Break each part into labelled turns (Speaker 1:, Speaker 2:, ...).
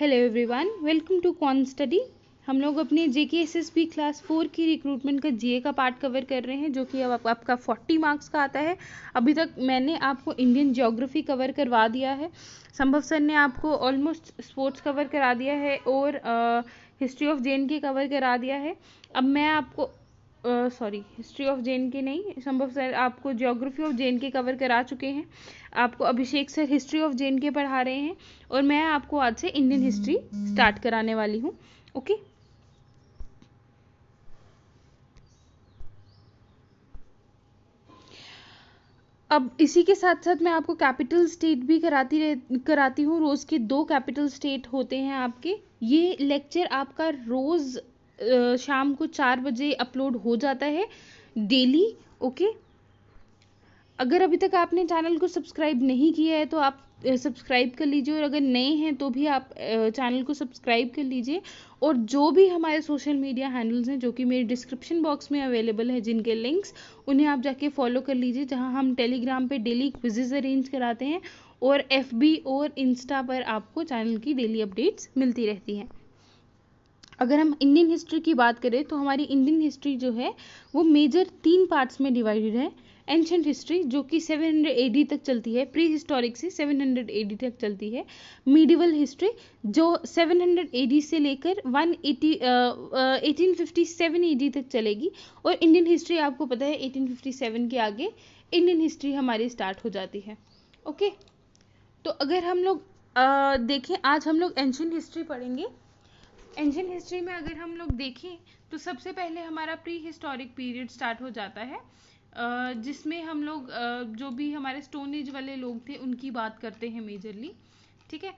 Speaker 1: Hello everyone welcome to con study हम लोग अपने J K S S P class four की recruitment का जीए का पार्ट कवर कर रहे हैं जो कि अब आप, आपका फोर्टी मार्क्स का आता है अभी तक मैंने आपको इंडियन ज्योग्राफी कवर करवा दिया है संभव सर ने आपको ऑलमोस्ट स्पोर्ट्स कवर करा दिया है और history of J and K cover करा दिया है अब मैं आपको सॉरी हिस्ट्री ऑफ जे के नहीं संभव सर आपको ज्योग्राफी ऑफ जे के कवर करा चुके हैं आपको Abhishek sir history of J K पढ़ा रहे हैं और मैं आपको आज से इंडियन हिस्ट्री स्टार्ट कराने वाली हूँ ओके अब इसी के साथ साथ मैं आपको कैपिटल स्टेट भी कराती रह कराती हूँ रोज़ के दो कैपिटल स्टेट होते हैं आपके ये लेक्चर आपका रोज़ शाम को चार बजे अपलोड हो जाता है डेली ओके अगर अभी तक आपने चैनल को सब्सक्राइब नहीं किया है तो आप सब्सक्राइब कर लीजिए और अगर नए हैं तो भी आप चैनल को सब्सक्राइब कर लीजिए और जो भी हमारे सोशल मीडिया हैंडल्स हैं जो कि मेरे डिस्क्रिप्शन बॉक्स में अवेलेबल है जिनके लिंक्स उन्हें आप जाके फॉलो कर लीजिए जहां हम टेलीग्राम पे डेली क्विजेज अरेंज कराते हैं और एफ और इंस्टा पर आपको चैनल की डेली अपडेट्स मिलती रहती हैं अगर हम इंडियन हिस्ट्री की बात करें तो हमारी इंडियन हिस्ट्री जो है वो मेजर तीन पार्ट्स में डिवाइडेड है एंशंट हिस्ट्री जो कि 700 हंड्रेड एडी तक चलती है प्री हिस्टोरिक से 700 हंड्रेड एडी तक चलती है मीडिवल हिस्ट्री जो 700 हंड्रेड एडी से लेकर 180 एटीन एडी तक चलेगी और इंडियन हिस्ट्री आपको पता है 1857 के आगे इंडियन हिस्ट्री हमारी स्टार्ट हो जाती है ओके तो अगर हम लोग देखें आज हम लोग एंशंट हिस्ट्री पढ़ेंगे एंशियन हिस्ट्री में अगर हम लोग देखें तो सबसे पहले हमारा प्री हिस्टोरिक पीरियड स्टार्ट हो जाता है जिसमें हम लोग जो भी हमारे स्टोन एज वाले लोग थे उनकी बात करते हैं मेजरली ठीक है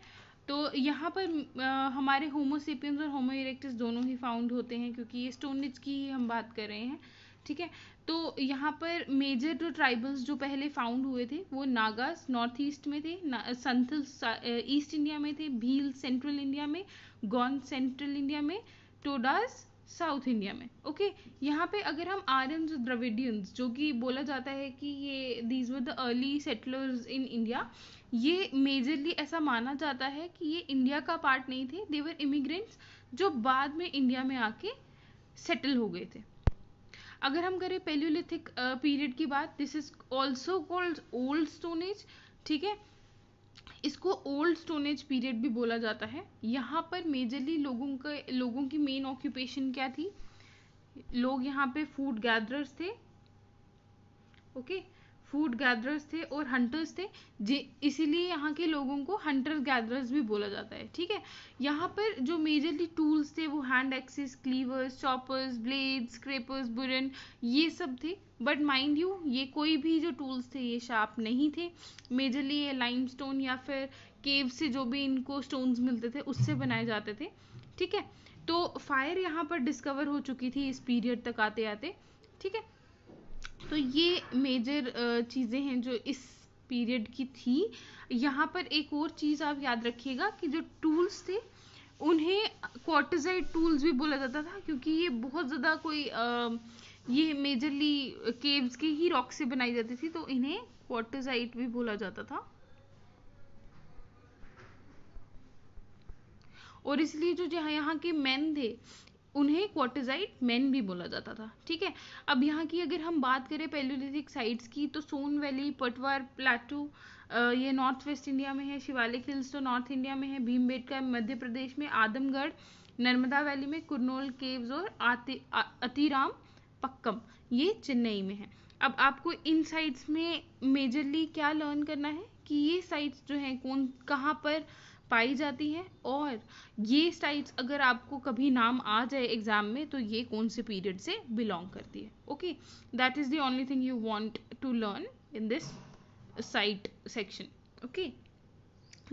Speaker 1: तो यहाँ पर हमारे होमोसिपियंस और होमो इरेक्टिस दोनों ही फाउंड होते हैं क्योंकि ये स्टोन एज की ही हम बात कर रहे हैं ठीक है तो यहाँ पर मेजर जो ट्राइबल्स जो पहले फाउंड हुए थे वो नागास नॉर्थ ईस्ट में थे संथल ईस्ट इंडिया में थे भील सेंट्रल इंडिया में गौन सेंट्रल इंडिया में टोडास साउथ इंडिया में ओके okay? यहाँ पे अगर हम आर्यन द्रविडियंस जो कि बोला जाता है कि ये these were the early settlers in India ये मेजरली ऐसा माना जाता है कि ये इंडिया का पार्ट नहीं थे देवर इमिग्रेंट्स जो बाद में इंडिया में आके सेटल हो गए थे अगर हम करें पेल्यूलिथिक पीरियड की बात this is also called old stone age ठीक है इसको ओल्ड स्टोनेज पीरियड भी बोला जाता है यहाँ पर मेजरली लोगों के लोगों की मेन ऑक्यूपेशन क्या थी लोग यहाँ पे फूड गैदरर्स थे ओके okay? फूड गैदरर्स थे और हंटर्स थे इसीलिए यहाँ के लोगों को हंटर गैदरर्स भी बोला जाता है ठीक है यहाँ पर जो मेजरली टूल्स थे वो hand axes cleavers choppers blade scrapers burin ये सब थे बट माइंड यू ये कोई भी जो टूल्स थे ये शार्प नहीं थे मेजरली ये लाइम या फिर केव से जो भी इनको स्टोन्स मिलते थे उससे बनाए जाते थे ठीक है तो फायर यहाँ पर डिस्कवर हो चुकी थी इस पीरियड तक आते आते ठीक है तो ये मेजर चीज़ें हैं जो इस पीरियड की थी यहाँ पर एक और चीज़ आप याद रखिएगा कि जो टूल्स थे उन्हें क्वार्टजाइड टूल्स भी बोला जाता था क्योंकि ये बहुत ज़्यादा कोई आ, ये मेजरली केव्स के ही रॉक से बनाई जाती थी तो इन्हें क्वार्टजाइट भी बोला जाता था और इसलिए जो जहाँ यहाँ के मैन थे उन्हें क्वार्टिजाइट मैन भी बोला जाता था ठीक है अब यहाँ की अगर हम बात करें पेलोलिथिक साइट्स की तो सोन वैली पटवार प्लाटू ये नॉर्थ वेस्ट इंडिया में है शिवालिक हिल्स तो नॉर्थ इंडिया में है भीमबेटका मध्य प्रदेश में आदमगढ़ नर्मदा वैली में कुरनोल केव्स और अतिराम पक्कम ये चेन्नई में है अब आपको इन साइट्स में मेजरली क्या लर्न करना है कि ये साइट्स जो हैं कौन कहाँ पर पाई जाती हैं और ये स्टाइल्स अगर आपको कभी नाम आ जाए एग्जाम में तो ये कौन से पीरियड से बिलोंग करती है okay that is the only thing you want to learn in this site section okay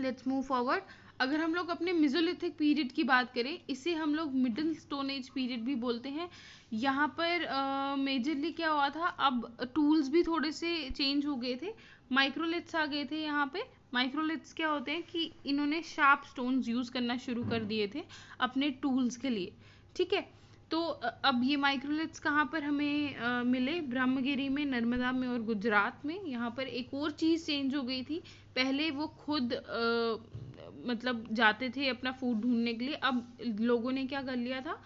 Speaker 1: let's move forward अगर हम लोग अपने मिजोलिथिक पीरियड की बात करें इसे हम लोग मिडिल स्टोन एज पीरियड भी बोलते हैं यहाँ पर मेजरली uh, क्या हुआ था अब टूल्स भी थोड़े से चेंज हो गए थे माइक्रोलिथ्स आ गए थे यहाँ पे माइक्रोलिथ्स क्या होते हैं कि इन्होंने शार्प स्टोन्स यूज़ करना शुरू कर दिए थे अपने टूल्स के लिए ठीक है तो अब ये माइक्रोलिथ्स कहाँ पर हमें आ, मिले ब्रह्मगिरी में नर्मदा में और गुजरात में यहाँ पर एक और चीज़ चेंज हो गई थी पहले वो खुद आ, मतलब जाते थे अपना फूड ढूंढने के लिए अब लोगों ने क्या कर लिया था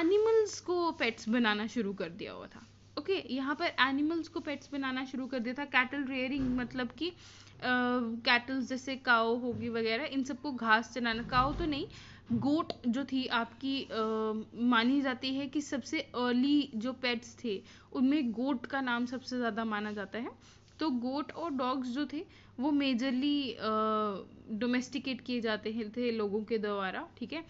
Speaker 1: एनिमल्स को पेट्स बनाना शुरू कर दिया हुआ था ओके यहाँ पर एनिमल्स को पेट्स बनाना शुरू कर दिया था कैटल रेयरिंग मतलब कि कैटल्स जैसे काओ होगी वगैरह इन सबको घास चलाना काओ तो नहीं गोट जो थी आपकी आ, मानी जाती है कि सबसे अर्ली जो पेट्स थे उनमें गोट का नाम सबसे ज़्यादा माना जाता है तो गोट और डॉग्स जो थे वो मेजरली डोमेस्टिकेट किए जाते हैं थे लोगों के द्वारा ठीक है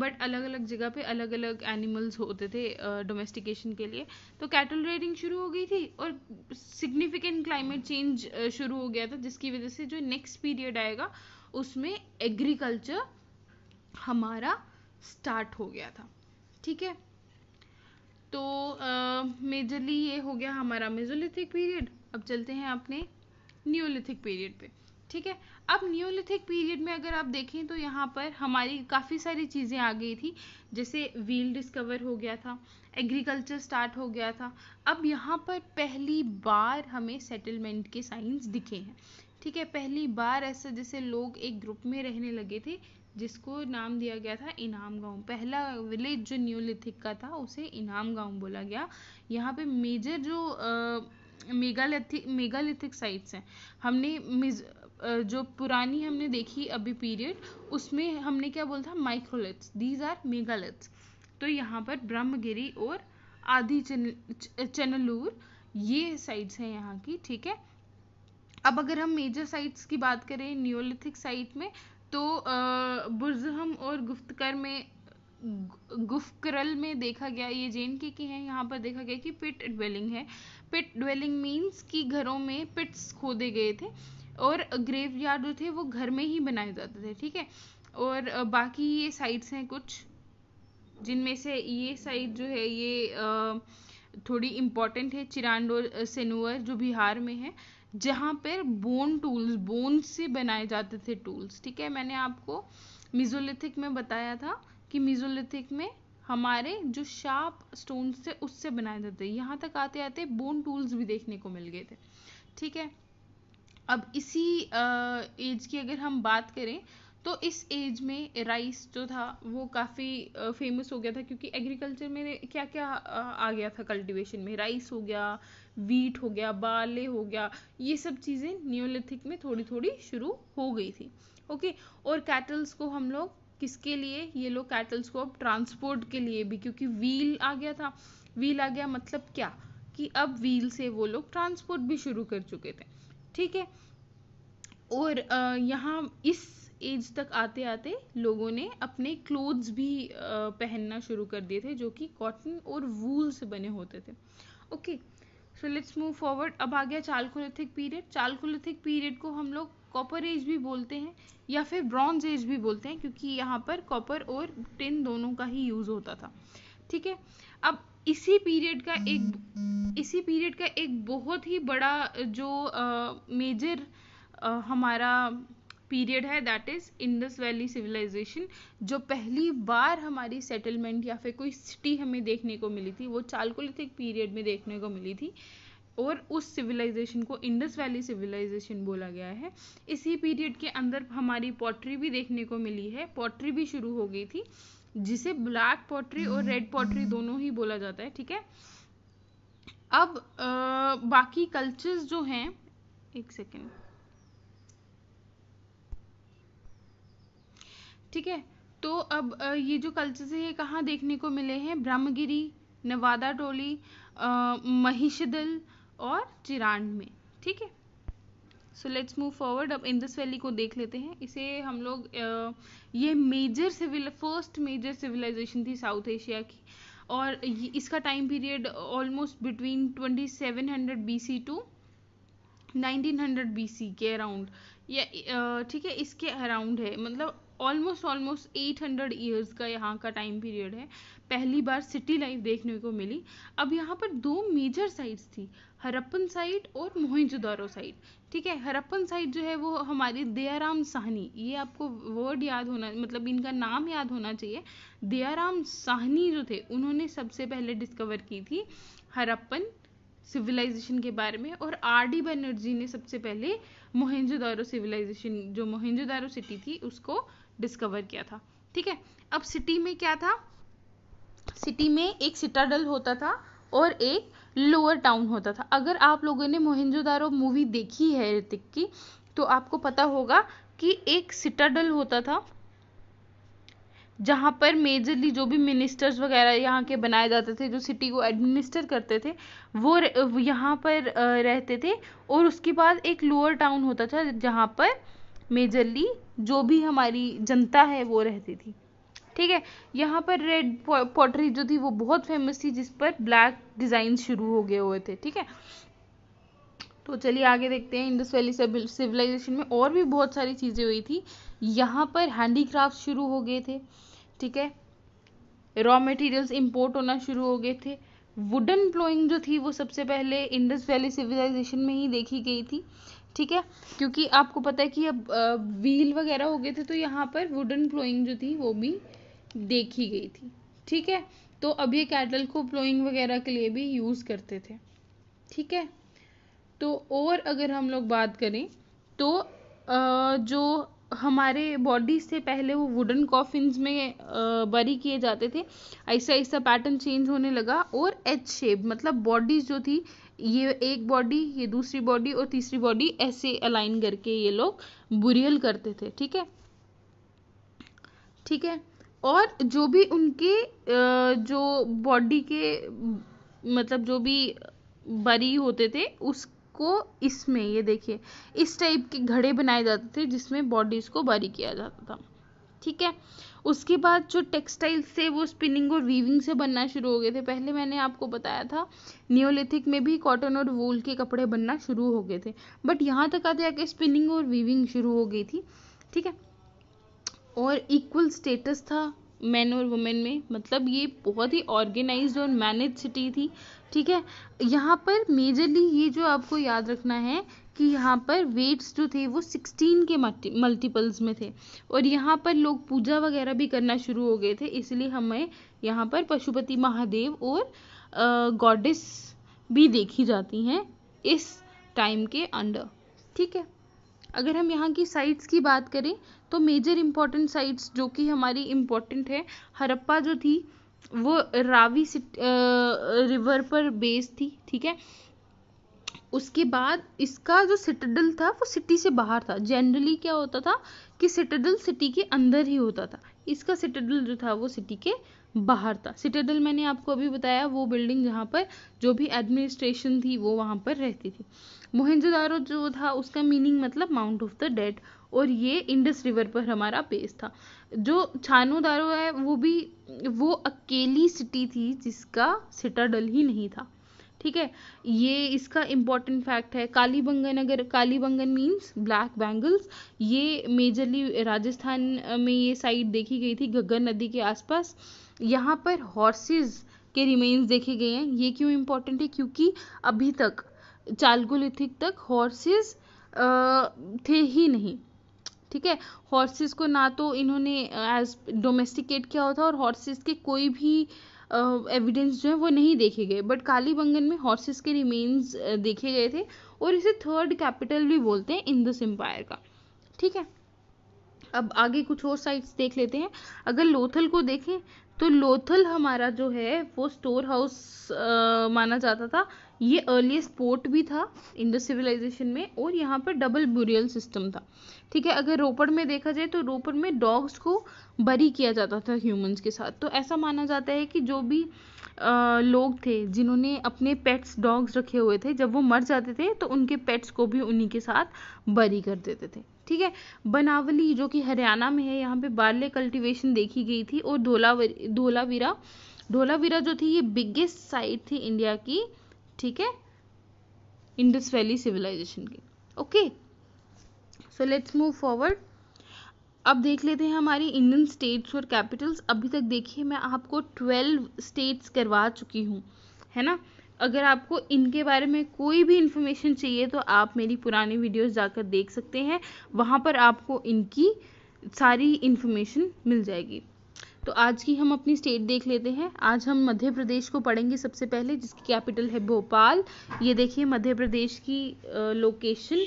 Speaker 1: बट अलग अलग जगह पे अलग अलग एनिमल्स होते थे डोमेस्टिकेशन के लिए तो कैटल रेडिंग शुरू हो गई थी और सिग्निफिकेंट क्लाइमेट चेंज शुरू हो गया था जिसकी वजह से जो नेक्स्ट पीरियड आएगा उसमें एग्रीकल्चर हमारा स्टार्ट हो गया था ठीक है तो मेजरली ये हो गया हमारा मेजोलिथिक पीरियड अब चलते हैं अपने न्योलिथिक पीरियड पे ठीक है अब न्योलिथिक पीरियड में अगर आप देखें तो यहाँ पर हमारी काफ़ी सारी चीज़ें आ गई थी जैसे व्हील डिस्कवर हो गया था एग्रीकल्चर स्टार्ट हो गया था अब यहाँ पर पहली बार हमें सेटलमेंट के साइंस दिखे हैं ठीक है पहली बार ऐसे जैसे लोग एक ग्रुप में रहने लगे थे जिसको नाम दिया गया था इनाम गांव पहला विलेज जो न्यूलिथिक का था उसे इनाम गांव बोला गया यहाँ पे मेजर जो आ, मेगालिथिक मेगालिथिक साइट्स हैं हमने जो पुरानी हमने देखी अभी पीरियड उसमें हमने क्या बोला था माइक्रोलिथ्स दीज आर मेगालिथ्स तो यहाँ पर ब्रह्मगिरी और आदि चन, चनलूर ये साइट्स हैं यहाँ की ठीक है अब अगर हम मेजर साइट्स की बात करें न्योलिथिक साइट में तो बुरजहम और गुफ्तकर में गुफकरल में देखा गया ये जे के, के हैं यहाँ पर देखा गया कि पिट ड्वेलिंग है पिट ड्वेलिंग मीन्स कि घरों में पिट्स खोदे गए थे और ग्रेव यार्ड जो थे वो घर में ही बनाए जाते थे ठीक है और बाकी ये साइट्स हैं कुछ जिनमें से ये साइट जो है ये थोड़ी इम्पॉर्टेंट है चिरांडो सेनुअर जो बिहार में है जहाँ पर बोन टूल्स बोन से बनाए जाते थे टूल्स ठीक है मैंने आपको मिजोलिथिक में बताया था कि मिजोलिथिक में हमारे जो शार्प स्टोन थे उससे बनाए जाते हैं यहाँ तक आते आते बोन टूल्स भी देखने को मिल गए थे ठीक है अब इसी एज की अगर हम बात करें तो इस एज में राइस जो था वो काफ़ी फेमस हो गया था क्योंकि एग्रीकल्चर में क्या क्या आ गया था कल्टीवेशन में राइस हो गया वीट हो गया बाले हो गया ये सब चीज़ें न्योलिथिक में थोड़ी थोड़ी शुरू हो गई थी ओके और कैटल्स को हम लोग किसके लिए ये लोग कैटल्स को अब ट्रांसपोर्ट के लिए भी क्योंकि व्हील आ गया था व्हील आ गया मतलब क्या कि अब व्हील से वो लोग ट्रांसपोर्ट भी शुरू कर चुके थे ठीक है और यहाँ इस एज तक आते आते लोगों ने अपने क्लोथ्स भी पहनना शुरू कर दिए थे जो कि कॉटन और वूल से बने होते थे okay so let's move forward अब आ गया चालकोलिथिक पीरियड चालकोलिथिक पीरियड को हम लोग कॉपर एज भी बोलते हैं या फिर ब्रॉन्ज एज भी बोलते हैं क्योंकि यहाँ पर कॉपर और टिन दोनों का ही यूज़ होता था ठीक है अब इसी पीरियड का एक इसी पीरियड का एक बहुत ही बड़ा जो मेजर हमारा पीरियड है that is Indus valley civilisation जो पहली बार हमारी सेटलमेंट या फिर कोई सिटी हमें देखने को मिली थी वो चालकोलिथिक पीरियड में देखने को मिली थी और उस सिविलाइजेशन को इंडस वैली सिविलाइजेशन बोला गया है इसी पीरियड के अंदर हमारी पॉटरी भी देखने को मिली है पॉटरी भी शुरू हो गई थी जिसे ब्लैक पॉटरी और रेड पॉटरी दोनों ही बोला जाता है ठीक है अब आ, बाकी कल्चर्स जो हैं एक सेकेंड ठीक है तो अब आ, ये जो कल्चर्स है ये कहाँ देखने को मिले हैं ब्रह्मगिरी नवादा टोली महिषदल और जिरांड में ठीक है सो लेट्स मूव फॉरवर्ड अब इंदस वैली को देख लेते हैं इसे हम लोग ये major civil first major civilisation थी साउथ एशिया की और इसका time period almost between 2700 BC to 1900 BC के अराउंड या ठीक है इसके अराउंड है मतलब ऑलमोस्ट ऑलमोस्ट 800 ईयर्स का यहाँ का टाइम पीरियड है पहली बार सिटी लाइफ देखने को मिली अब यहाँ पर दो मेजर साइट्स थी हरप्पन साइट और मोहिंजोदारो साइट ठीक है हरप्पन साइट जो है वो हमारी दयाराम साहनी ये आपको वर्ड याद होना मतलब इनका नाम याद होना चाहिए दयाराम साहनी जो थे उन्होंने सबसे पहले डिस्कवर की थी हरप्पन सिविलाइजेशन के बारे में और आर डी बनर्जी ने सबसे पहले मोहनजोदारो सिविलाइजेशन जो मोहेंजोदारो सिटी थी उसको डिस्कवर किया था ठीक है अब सिटी में क्या था सिटी में एक सिटाडल होता था और एक लोअर टाउन होता था अगर आप लोगों ने मोहिंजोदारो मूवी देखी है ऋतिक की तो आपको पता होगा कि एक सिटाडल होता था जहाँ पर मेजरली जो भी मिनिस्टर्स वगैरह यहाँ के बनाए जाते थे जो सिटी को एडमिनिस्टर करते थे वो यहाँ पर रहते थे और उसके बाद एक लोअर टाउन होता था जहाँ पर मेजरली जो भी हमारी जनता है वो रहती थी ठीक है यहाँ पर रेड पॉटरी जो थी वो बहुत फेमस थी जिस पर ब्लैक डिज़ाइन शुरू हो गए हुए थे ठीक है तो चलिए आगे देखते हैं इंडस वैली सिविलाइजेशन में और भी बहुत सारी चीज़ें हुई थी यहाँ पर हैंडीक्राफ्ट शुरू हो गए थे ठीक है रॉ मटेरियल्स इंपोर्ट होना शुरू हो गए थे वुडन प्लोइंग जो थी वो सबसे पहले इंडस वैली सिविलाइजेशन में ही देखी गई थी ठीक है क्योंकि आपको पता है कि अब व्हील वगैरह हो गए थे तो यहाँ पर वुडन प्लोइंग जो थी वो भी देखी गई थी ठीक है तो अब ये कैटल को प्लोइंग वगैरह के लिए भी यूज़ करते थे ठीक है तो और अगर हम लोग बात करें तो जो हमारे बॉडी से पहले वो वुडन कॉफिन्स में बरी किए जाते थे ऐसा ऐसा पैटर्न चेंज होने लगा और एच शेप मतलब बॉडीज जो थी ये एक बॉडी ये दूसरी बॉडी और तीसरी बॉडी ऐसे अलाइन करके ये लोग बुरियल करते थे ठीक है ठीक है और जो भी उनके जो बॉडी के मतलब जो भी बरी होते थे उसको इसमें ये देखिए इस टाइप के घड़े बनाए जाते थे जिसमें बॉडीज को बरी किया जाता था ठीक है उसके बाद जो टेक्सटाइल से वो स्पिनिंग और वीविंग से बनना शुरू हो गए थे पहले मैंने आपको बताया था न्योलिथिक में भी कॉटन और वूल के कपड़े बनना शुरू हो गए थे बट यहाँ तक आते आके स्पिनिंग और वीविंग शुरू हो गई थी ठीक है और इक्वल स्टेटस था मैन और वुमेन में मतलब ये बहुत ही ऑर्गेनाइज्ड और मैनेज सिटी थी ठीक है यहाँ पर मेजरली ये जो आपको याद रखना है कि यहाँ पर वेट्स जो थे वो सिक्सटीन के मल्टीपल्स में थे और यहाँ पर लोग पूजा वगैरह भी करना शुरू हो गए थे इसलिए हमें यहाँ पर पशुपति महादेव और गॉडेस भी देखी जाती हैं इस टाइम के अंडर ठीक है अगर हम यहाँ की साइट्स की बात करें तो मेजर इम्पॉर्टेंट साइट्स जो कि हमारी इम्पॉर्टेंट है हरप्पा जो थी वो रावी सिट, आ, रिवर पर बेस थी ठीक है उसके बाद इसका जो सिटेडल था वो सिटी से बाहर था जनरली क्या होता था कि सिटेडल सिटी के अंदर ही होता था इसका सिटेडल जो था वो सिटी के बाहर था सिटेडल मैंने आपको अभी बताया वो बिल्डिंग जहाँ पर जो भी एडमिनिस्ट्रेशन थी वो वहाँ पर रहती थी मोहनजोदारो जो था उसका मीनिंग मतलब माउंट ऑफ द डेड और ये इंडस रिवर पर हमारा बेस था जो छानोदारो है वो भी वो अकेली सिटी थी जिसका सिटाडल ही नहीं था ठीक है ये इसका इंपॉर्टेंट फैक्ट है काली बंगन अगर Kalibangan means black bangles ये मेजरली राजस्थान में ये साइड देखी गई थी गग्गर नदी के आसपास यहाँ पर हॉर्सेज के रिमेन्स देखे गए हैं ये क्यों इम्पोर्टेंट है क्योंकि अभी तक चालगोलिथिक तक हॉर्सेज थे ही नहीं ठीक है हॉर्सेस को ना तो इन्होंने एज डोमेस्टिकेट किया होता और हॉर्सेस के कोई भी एविडेंस जो है वो नहीं देखे गए बट कालीबंगन में हॉर्सेस के रिमेन्स देखे गए थे और इसे थर्ड कैपिटल भी बोलते हैं इंदस एम्पायर का ठीक है अब आगे कुछ और साइट्स देख लेते हैं अगर लोथल को देखें तो लोथल हमारा जो है वो स्टोर हाउस माना जाता था ये अर्लीस्ट पोर्ट भी था इंडो सिविलाइजेशन में और यहाँ पर डबल ब्यूरियल सिस्टम था ठीक है अगर रोपड़ में देखा जाए तो रोपड़ में डॉग्स को बरी किया जाता था ह्यूमंस के साथ तो ऐसा माना जाता है कि जो भी आ, लोग थे जिन्होंने अपने पेट्स डॉग्स रखे हुए थे जब वो मर जाते थे तो उनके पेट्स को भी उन्हीं के साथ बरी कर देते थे ठीक है बनावली जो कि हरियाणा में है यहाँ पे बार्ले कल्टिवेशन देखी गई थी और धोलावीरा धोलावीरा जो थी ये बिगेस्ट साइट थी इंडिया की ठीक है इंडस वैली सिविलाइजेशन के okay so let's move forward अब देख लेते हैं हमारी इंडियन स्टेट्स और कैपिटल्स अभी तक देखिए मैं आपको ट्वेल्व स्टेट्स करवा चुकी हूँ है ना अगर आपको इनके बारे में कोई भी इन्फॉर्मेशन चाहिए तो आप मेरी पुरानी वीडियोस जाकर देख सकते हैं वहाँ पर आपको इनकी सारी इन्फॉर्मेशन मिल जाएगी तो आज की हम अपनी स्टेट देख लेते हैं आज हम मध्य प्रदेश को पढ़ेंगे सबसे पहले जिसकी कैपिटल है भोपाल ये देखिए मध्य प्रदेश की लोकेशन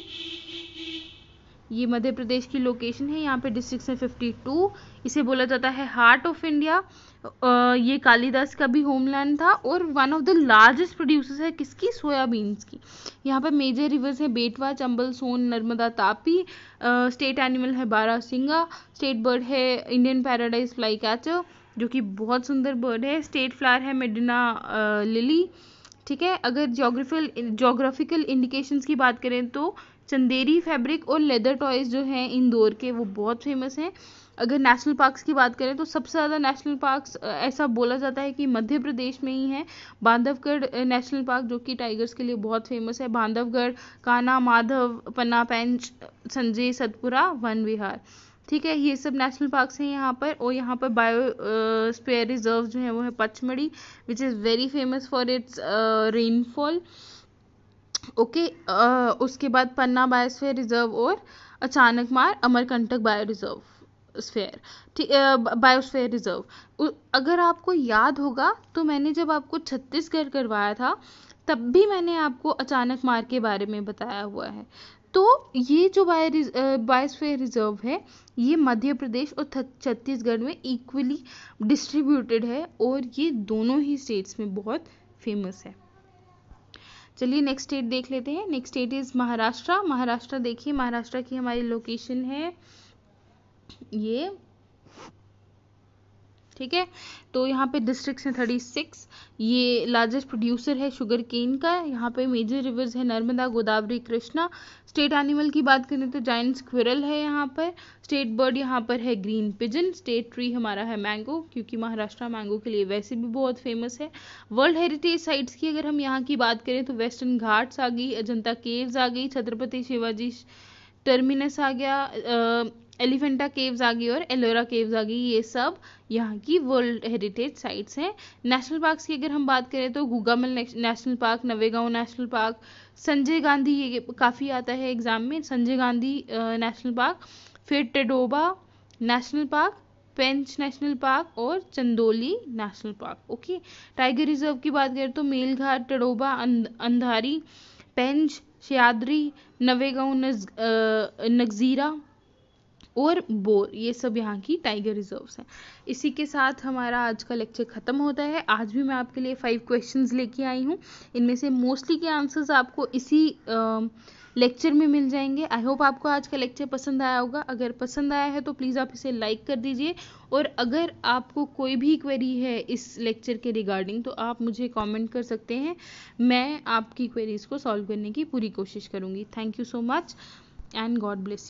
Speaker 1: ये मध्य प्रदेश की लोकेशन है यहाँ पे डिस्ट्रिक्ट है 52 इसे बोला जाता है हार्ट ऑफ इंडिया ये कालीदास का भी होमलैंड था और one of the largest producers है किसकी सोयाबीन्स की यहाँ पर मेजर रिवर्स है बेटवा चंबल सोन नर्मदा तापी स्टेट एनिमल है बारा सिंगा स्टेट बर्ड है इंडियन पैराडाइज फ्लाई कैचर जो कि बहुत सुंदर बर्ड है स्टेट फ्लावर है मेडिना लिली ठीक है अगर जोग्राफिकल जोग्राफिकल इंडिकेशंस की बात करें तो चंदेरी फैब्रिक और लेदर टॉयज जो हैं इंदौर के वो बहुत फेमस हैं अगर नेशनल पार्क्स की बात करें तो सबसे ज़्यादा नेशनल पार्क्स ऐसा बोला जाता है कि मध्य प्रदेश में ही है बांधवगढ़ नेशनल पार्क जो कि टाइगर्स के लिए बहुत फेमस है बांधवगढ़ काना माधव पन्ना पेंच संजय सतपुरा वन विहार ठीक है ये सब नेशनल पार्क्स हैं यहाँ पर और यहाँ पर बायो स्पेयर रिजर्व जो है वो है Pachmarhi which is very famous for its rainfall okay उसके बाद पन्ना बायोस्फीयर रिजर्व और Achanakmar Amarkantak bio reserve sphere biosphere reserve अगर आपको याद होगा तो मैंने जब आपको छत्तीसगढ़ करवाया था तब भी मैंने आपको अचानक मार के बारे में बताया हुआ है तो ये जो बाय बायोस्फेयर रिजर्व है ये मध्य प्रदेश और छत्तीसगढ़ में इक्वली डिस्ट्रीब्यूटेड है और ये दोनों ही स्टेट्स में बहुत फेमस है चलिए नेक्स्ट स्टेट देख लेते हैं next state is Maharashtra Maharashtra देखिए महाराष्ट्र की हमारी लोकेशन है ये ठीक है तो यहाँ पे डिस्ट्रिक्ट हैं थर्टी सिक्स ये लार्जेस्ट प्रोड्यूसर है शुगर केन का यहाँ पे मेजर रिवर्स है नर्मदा गोदावरी कृष्णा स्टेट एनिमल की बात करें तो जाइंट स्क्विरल है यहाँ पर स्टेट बर्ड यहाँ पर है ग्रीन पिजन स्टेट ट्री हमारा है मैंगो क्योंकि महाराष्ट्र मैंगो के लिए वैसे भी बहुत फेमस है वर्ल्ड हेरिटेज साइट्स की अगर हम यहाँ की बात करें तो वेस्टर्न घाट्स आ गई अजंता केव्स आ गई छत्रपति शिवाजी टर्मिनस आ गया एलिफेंटा केव्स आ गई और एलोरा केव्स आ गई ये सब यहाँ की वर्ल्ड हेरिटेज साइट्स हैं नेशनल पार्क्स की अगर हम बात करें तो Gugamal national park Navegaon national park Sanjay Gandhi ये काफ़ी आता है एग्जाम में संजय गांधी नेशनल पार्क फिर Tadoba national park Pench national park और Chandoli national park okay tiger reserve की बात करें तो मेलघाट टडोबा अंधारी पेंच शयादरी नवेगांव नज नगजीरा और बोर ये सब यहाँ की टाइगर रिजर्व्स हैं इसी के साथ हमारा आज का लेक्चर ख़त्म होता है आज भी मैं आपके लिए फाइव क्वेश्चंस लेके आई हूँ इनमें से मोस्टली के आंसर्स आपको इसी लेक्चर में मिल जाएंगे आई होप आपको आज का लेक्चर पसंद आया होगा अगर पसंद आया है तो प्लीज़ आप इसे लाइक कर दीजिए और अगर आपको कोई भी क्वेरी है इस लेक्चर के रिगार्डिंग तो आप मुझे कमेंट कर सकते हैं मैं आपकी क्वेरीज़ को सॉल्व करने की पूरी कोशिश करूँगी thank you so much and God bless